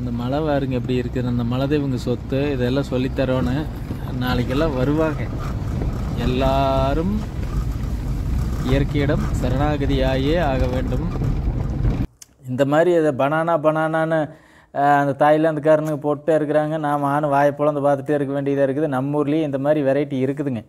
அந்த மலை வாருங்க எப்படி இருக்குது அந்த மலை தெய்வங்க சொத்து இதெல்லாம் சொல்லித்தரோன்னு நாளைக்கெல்லாம் வருவாங்க எல்லாரும் இயற்கையிடம் சரணாகதியாயே ஆக வேண்டும் இந்த மாதிரி இதை பனானா பனானான்னு அந்த தாய்லாந்துக்காரனுக்கு போட்டு இருக்கிறாங்க நாம் ஆணும் வாயை பார்த்துட்டே இருக்க வேண்டியதாக இருக்குது நம்ம ஊர்லேயும் இந்த மாதிரி வெரைட்டி இருக்குதுங்க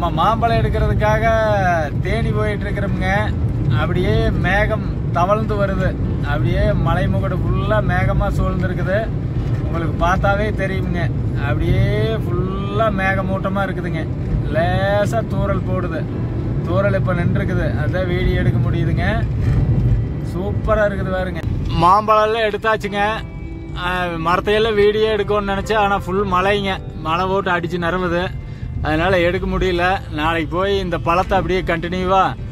நம்ம மாம்பழம் எடுக்கிறதுக்காக தேனி போயிட்டு இருக்கிறோம்ங்க அப்படியே மேகம் தவழ்ந்து வருது அப்படியே மலைமுகடு ஃபுல்லாக மேகமாக சூழ்ந்துருக்குது உங்களுக்கு பார்த்தாவே தெரியுங்க அப்படியே ஃபுல்லாக மேகமூட்டமாக இருக்குதுங்க லேசாக தூரல் போடுது தூரல் இப்போ நின்றுருக்குது அதான் வீடியோ எடுக்க முடியுதுங்க சூப்பராக இருக்குது பாருங்க மாம்பழம்லாம் எடுத்தாச்சுங்க மரத்தையெல்லாம் வீடியோ எடுக்கணும்னு நினச்சேன் ஆனால் ஃபுல் மழைங்க மழை போட்டு அடித்து நிரம்புது அதனால் எடுக்க முடியல நாளைக்கு போய் இந்த பழத்தை அப்படியே கண்டினியூவாக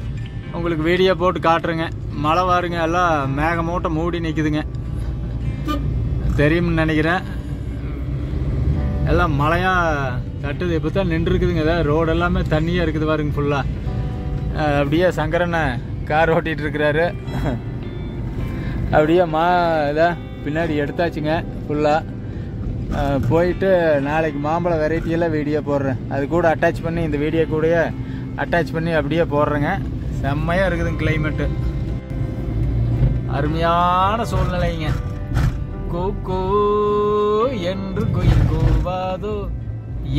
உங்களுக்கு வீடியோ போட்டு காட்டுறேங்க மழை வாருங்க எல்லாம் மேகமூட்டம் மூடி நிற்குதுங்க தெரியும்னு நினைக்கிறேன் எல்லாம் மழையாக தட்டுது இப்போ தான் நின்றுருக்குதுங்க ஏதாவது ரோடு எல்லாமே தண்ணியாக இருக்குது பாருங்க ஃபுல்லாக அப்படியே சங்கரனை கார் ஓட்டிகிட்டு இருக்கிறாரு அப்படியே மா இதை பின்னாடி எடுத்தாச்சுங்க ஃபுல்லாக போயிட்டு நாளைக்கு மாம்பழம் வெரைட்டியெல்லாம் வீடியோ போடுறேன் அது கூட அட்டாச் பண்ணி இந்த வீடியோ கூட அட்டாச் பண்ணி அப்படியே போடுறேங்க செம்மையாக இருக்குதுங்க கிளைமேட்டு அருமையான சூழ்நிலைங்க கோகோ என்று குயில் கூவாதோ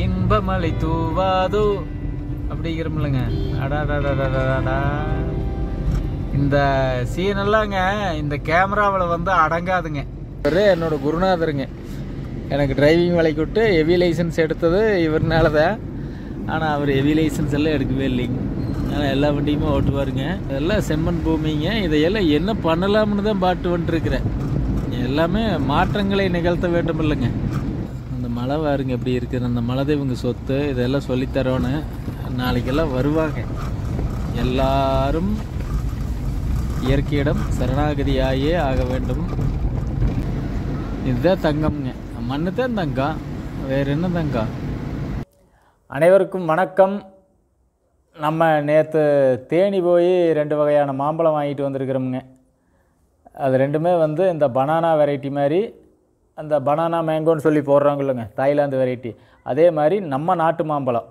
இன்பமலை தூவாதோ அப்படிங்கிறமில்லங்க அடாடாடாடாடாடா இந்த சீன் இந்த கேமராவில் வந்து அடங்காதுங்க என்னோட குருநாதருங்க எனக்கு டிரைவிங் வலைக்கு விட்டு ஹெவி லைசன்ஸ் எடுத்தது இவர்னால தான் ஆனால் அவர் ஹெவி லைசன்ஸ் எல்லாம் எடுக்கவே இல்லைங்க அதனால் எல்லா வண்டியுமே ஓட்டுவாருங்க இதெல்லாம் செம்மண் பூமிங்க இதையெல்லாம் என்ன பண்ணலாம்னு தான் பாட்டு வந்துட்டுருக்கிறேன் எல்லாமே மாற்றங்களை நிகழ்த்த வேண்டும் இல்லைங்க அந்த மழை வாருங்க எப்படி இருக்குது அந்த மழை இவங்க சொத்து இதெல்லாம் சொல்லித்தரோன்னு நாளைக்கெல்லாம் வருவாங்க எல்லாரும் இயற்கையிடம் சரணாகதியாயே ஆக வேண்டும் இதுதான் தங்கம்ங்க மண்ணு தங்கா வேறு என்ன தங்கா அனைவருக்கும் வணக்கம் நம்ம நேற்று தேனி போய் ரெண்டு வகையான மாம்பழம் வாங்கிட்டு வந்திருக்கிறோமுங்க அது ரெண்டுமே வந்து இந்த பனானா வெரைட்டி மாதிரி அந்த பனானா மேங்கோன்னு சொல்லி போடுறாங்க இல்லைங்க தாய்லாந்து வெரைட்டி அதே மாதிரி நம்ம நாட்டு மாம்பழம்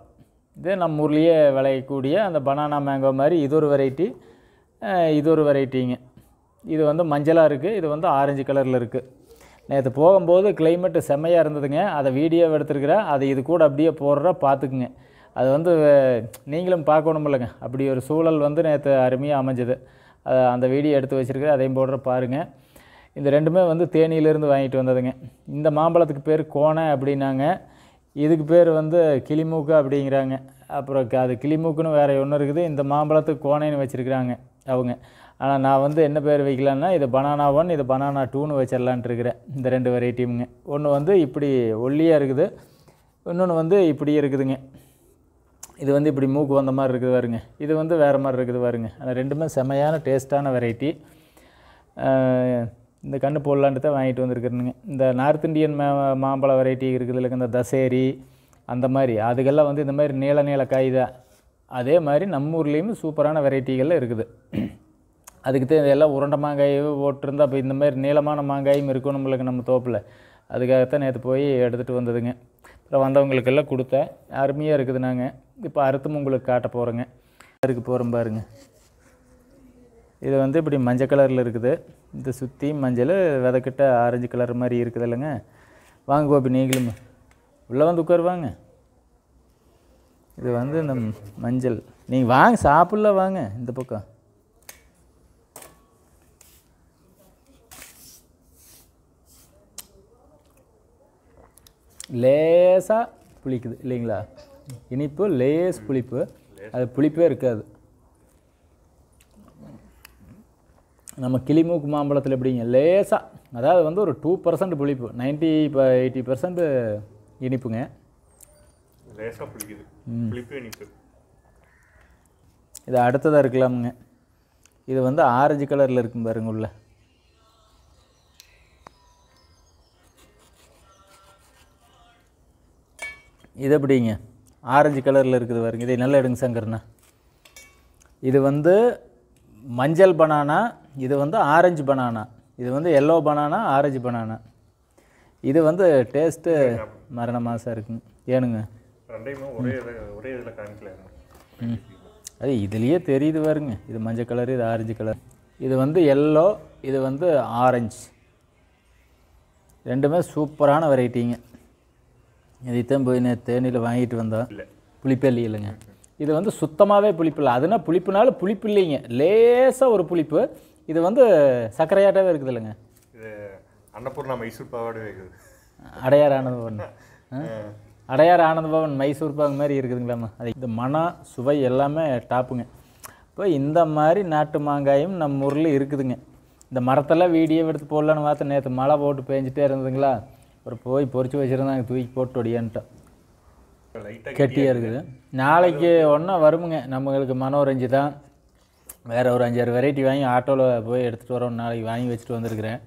இது நம்ம ஊர்லேயே விளையக்கூடிய அந்த பனானா மேங்கோ மாதிரி இது ஒரு வெரைட்டி இது ஒரு வெரைட்டிங்க இது வந்து மஞ்சளாக இருக்குது இது வந்து ஆரஞ்சு கலரில் இருக்குது நேற்று போகும்போது கிளைமேட்டு செம்மையாக இருந்ததுங்க அதை வீடியோ எடுத்துருக்குறேன் அதை இது கூட அப்படியே போடுற பார்த்துக்குங்க அது வந்து நீங்களும் பார்க்கணும் இல்லைங்க அப்படி ஒரு சூழல் வந்து நேற்று அருமையாக அமைஞ்சது அந்த வீடியோ எடுத்து வச்சுருக்கிறேன் அதையும் போடுற பாருங்கள் இந்த ரெண்டுமே வந்து தேனியிலேருந்து வாங்கிட்டு வந்ததுங்க இந்த மாம்பழத்துக்கு பேர் கோணை அப்படின்னாங்க இதுக்கு பேர் வந்து கிளிமூக்கு அப்படிங்கிறாங்க அப்புறம் அது கிளிமூக்குன்னு வேறு ஒன்று இருக்குது இந்த மாம்பழத்துக்கு கோணைன்னு வச்சுருக்கிறாங்க அவங்க ஆனால் நான் வந்து என்ன பேர் வைக்கலான்னா இது பனானா ஒன் இது பனானா டூன்னு வச்சிடலான்ட்டு இருக்கிறேன் இந்த ரெண்டு வெரைட்டியுமுங்க ஒன்று வந்து இப்படி ஒல்லியாக இருக்குது இன்னொன்று வந்து இப்படி இருக்குதுங்க இது வந்து இப்படி மூக்கு வந்த மாதிரி இருக்குது பாருங்க இது வந்து வேறு மாதிரி இருக்குது பாருங்க ஆனால் ரெண்டுமே செமையான டேஸ்ட்டான வெரைட்டி இந்த கண்ணு போடலான்ட்டு தான் வாங்கிட்டு வந்துருக்குறேனுங்க இந்த நார்த் இந்தியன் மா மாம்பழ வெரைட்டி இருக்குது இல்லைங்க இந்த தசேரி அந்த மாதிரி அதுக்கெல்லாம் வந்து இந்த மாதிரி நீள நீள காய் தான் அதே மாதிரி நம்ம சூப்பரான வெரைட்டிகள் இருக்குது அதுக்கு இதெல்லாம் உருண்டை மாங்காயும் போட்டிருந்தா அப்போ இந்த மாதிரி நீளமான மாங்காயும் இருக்கும் நம்மளுக்கு நம்ம தோப்பில் அதுக்காகத்தான் நேற்று போய் எடுத்துகிட்டு வந்ததுங்க அப்புறம் வந்தவங்களுக்கெல்லாம் கொடுத்தேன் அருமையாக இருக்குது நாங்கள் இப்போ அறுத்தும் உங்களுக்கு காட்ட போகிறோங்க அதுக்கு போகிறோம் பாருங்க இது வந்து இப்படி மஞ்சள் கலரில் இருக்குது இந்த சுற்றி மஞ்சள் விதக்கிட்ட ஆரஞ்சு கலர் மாதிரி இருக்குது இல்லைங்க வாங்க கோபி நீங்களும் உள்ளே வந்து உட்காருவாங்க இது வந்து இந்த மஞ்சள் நீங்கள் வாங்க சாப்பிட்ல வாங்க இந்த பக்கம் லேசாக புளிக்குது இல்லைங்களா இனிப்பு லேஸ் புளிப்பு அது புளிப்பே இருக்காது நம்ம கிளிமூக்கு மாம்பழத்தில் எப்படிங்க லேசாக அதாவது வந்து ஒரு டூ பர்சன்ட் புளிப்பு நைன்ட்டி இப்போ எயிட்டி பர்சன்ட் இனிப்புங்க லேசாக புளிக்குது புளிப்பு இனிப்பு இது அடுத்ததாக இருக்கலாமுங்க இது வந்து ஆரஞ்சு கலரில் இருக்கும் பாருங்க உள்ளே இது எப்படிங்க ஆரஞ்சு கலரில் இருக்குது பாருங்க இதை நல்லா எடுங்க சங்கர்ண்ணா இது வந்து மஞ்சள் பனானா இது வந்து ஆரஞ்சு பனானா இது வந்து எல்லோ பனானா ஆரஞ்சு பனானா இது வந்து டேஸ்ட்டு மரண மாதம் இருக்குங்க ஏனுங்க அது இதுலேயே தெரியுது வருங்க இது மஞ்சள் கலர் இது ஆரஞ்சு கலர் இது வந்து எல்லோ இது வந்து ஆரஞ்சு ரெண்டுமே சூப்பரான வெரைட்டிங்க இதைத்தான் போய் நான் தேனியில் வாங்கிட்டு வந்தோம் புளிப்பே இல்லைங்க இது வந்து சுத்தமாகவே புளிப்பு இல்லை அதுனா புளிப்புனால புளிப்பு இல்லைங்க லேசாக ஒரு புளிப்பு இது வந்து சர்க்கரையாட்டாகவே இருக்குது இல்லைங்க இது அன்னபூர்ணா மைசூர் பாவாடு இருக்குது அடையார் ஆனந்த பவன் அடையார் ஆனந்த பவன் மைசூர் பாக மாதிரி இருக்குதுங்களாம்மா அது இந்த மனம் சுவை எல்லாமே டாப்புங்க இப்போ இந்த மாதிரி நாட்டு மாங்காயும் நம்ம ஊரில் இருக்குதுங்க இந்த மரத்தெல்லாம் வீடியோ எடுத்து போடலான்னு பார்த்து நேற்று மழை போட்டு பேஞ்சிட்டே இருந்ததுங்களா அப்புறம் போய் பொறிச்சு வச்சுருந்தாங்க தூக்கி போட்டு ஒடியான்ட்டோம் கெட்டியாக இருக்குது நாளைக்கு ஒன்றா வருமுங்க நம்மளுக்கு மனோரஞ்சு தான் வேறு ஒரு அஞ்சாறு வெரைட்டி வாங்கி ஆட்டோவில் போய் எடுத்துகிட்டு வரோம் நாளைக்கு வாங்கி வச்சுட்டு வந்திருக்கிறேன்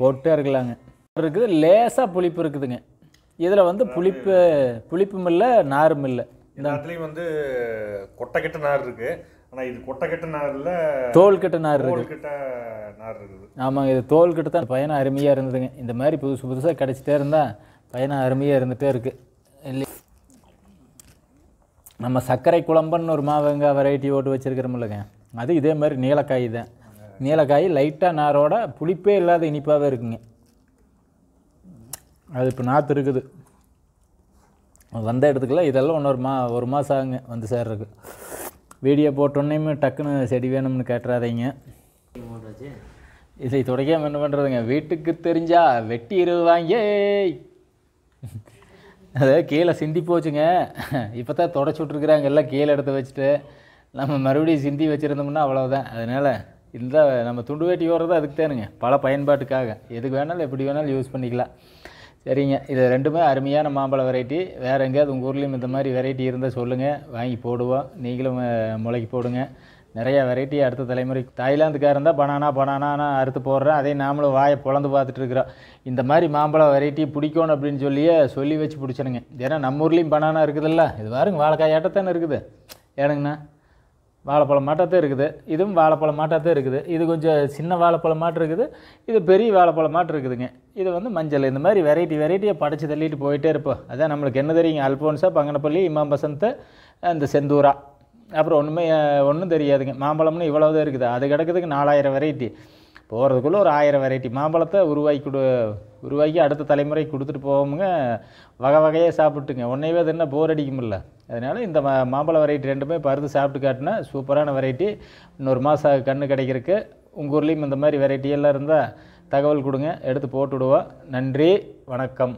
போட்டே இருக்கலாங்க இருக்குது லேசாக புளிப்பு இருக்குதுங்க இதில் வந்து புளிப்பு புளிப்பும் இல்லை நாரும் இல்லை இந்த இடத்துலையும் வந்து கொட்டை கெட்ட நார் இருக்குது ஆனால் இது கொட்டக்கட்ட நாரில் தோல்கட்ட நார் தோல்கட்ட நார் இருக்குது ஆமாங்க இது தோல்கட்ட தான் பயணம் அருமையாக இருந்ததுங்க இந்த மாதிரி புதுசு புதுசாக கிடச்சிட்டே இருந்தால் பயணம் அருமையாக இருந்துகிட்டே இருக்குது இல்லை நம்ம சர்க்கரை குழம்புன்னு ஒரு மாவுங்க வெரைட்டி ஓட்டு வச்சுருக்கிறோமில்லங்க அது இதே மாதிரி நீலக்காய் தான் நீலக்காய் லைட்டாக நாரோட புளிப்பே இல்லாத இனிப்பாகவே இருக்குங்க அது இப்போ நாற்று இருக்குது வந்த இடத்துக்குலாம் இதெல்லாம் ஒன்று ஒரு மா ஒரு மாதம் ஆகுங்க வந்து சேர்றதுக்கு வீடியோ போட்டோன்னே டக்குன்னு செடி வேணும்னு கேட்டுறாதீங்க இதை துடைக்காமல் என்ன பண்ணுறதுங்க வீட்டுக்கு தெரிஞ்சா வெட்டிடுவாங்க அது கீழே சிந்தி போச்சுங்க இப்போ தான் தொடச்சி விட்ருக்குறாங்க எல்லாம் கீழே எடுத்து வச்சுட்டு நம்ம மறுபடியும் சிந்தி வச்சுருந்தோம்னா அவ்வளோதான் அதனால் இந்த நம்ம துண்டு வேட்டி ஓடுறது அதுக்கு தானுங்க பல பயன்பாட்டுக்காக எதுக்கு வேணாலும் எப்படி வேணாலும் யூஸ் பண்ணிக்கலாம் சரிங்க இது ரெண்டுமே அருமையான மாம்பழ வெரைட்டி வேறு எங்கேயாவது உங்கள் ஊர்லேயும் இந்த மாதிரி வெரைட்டி இருந்தால் சொல்லுங்கள் வாங்கி போடுவோம் நீங்களும் முளைக்கு போடுங்க நிறையா வெரைட்டி அடுத்த தலைமுறை தாய்லாந்துக்காக இருந்தால் பனானா பனானான்னு அறுத்து போடுறேன் அதே நாமளும் வாயை பிளந்து பார்த்துட்ருக்குறோம் இந்த மாதிரி மாம்பழ வெரைட்டி பிடிக்கணும் அப்படின்னு சொல்லியே சொல்லி வச்சு பிடிச்சனுங்க ஏன்னா நம்ம ஊர்லேயும் பனானா இருக்குதுல்ல இது பாருங்க வாழைக்காய் ஆட்டத்தானே இருக்குது ஏனுங்கண்ணா வாழைப்பழம் மாட்டாத்தான் இருக்குது இதுவும் வாழைப்பழம் மாட்டாத்தான் இருக்குது இது கொஞ்சம் சின்ன வாழைப்பழம் மாட்டு இருக்குது இது பெரிய வாழைப்பழம் மாட்டு இருக்குதுங்க இது வந்து மஞ்சள் இந்த மாதிரி வெரைட்டி வெரைட்டியாக படைச்சி தள்ளிட்டு போயிட்டே இருப்போம் அதான் நம்மளுக்கு என்ன தெரியுங்க அல்போன்ஸா பங்கனப்பள்ளி இமாம் வசந்த் அந்த செந்தூரா அப்புறம் ஒன்றுமே ஒன்றும் தெரியாதுங்க மாம்பழம்னு இவ்வளோ தான் இருக்குது அது கிடக்குதுக்கு நாலாயிரம் வெரைட்டி போகிறதுக்குள்ளே ஒரு ஆயிரம் வெரைட்டி மாம்பழத்தை உருவாக்கி கொடு உருவாக்கி அடுத்த தலைமுறை கொடுத்துட்டு போவோமுங்க வகை வகையாக சாப்பிட்டுங்க ஒன்றையவே என்ன போர் அடிக்க முடில அதனால் இந்த மா மாம்பழ வெரைட்டி ரெண்டுமே பருந்து சாப்பிட்டு காட்டினா சூப்பரான வெரைட்டி இன்னொரு மாதம் கண்ணு கிடைக்கிறதுக்கு உங்கள் ஊர்லேயும் இந்த மாதிரி வெரைட்டியெல்லாம் இருந்தால் தகவல் கொடுங்க எடுத்து போட்டு விடுவோம் நன்றி வணக்கம்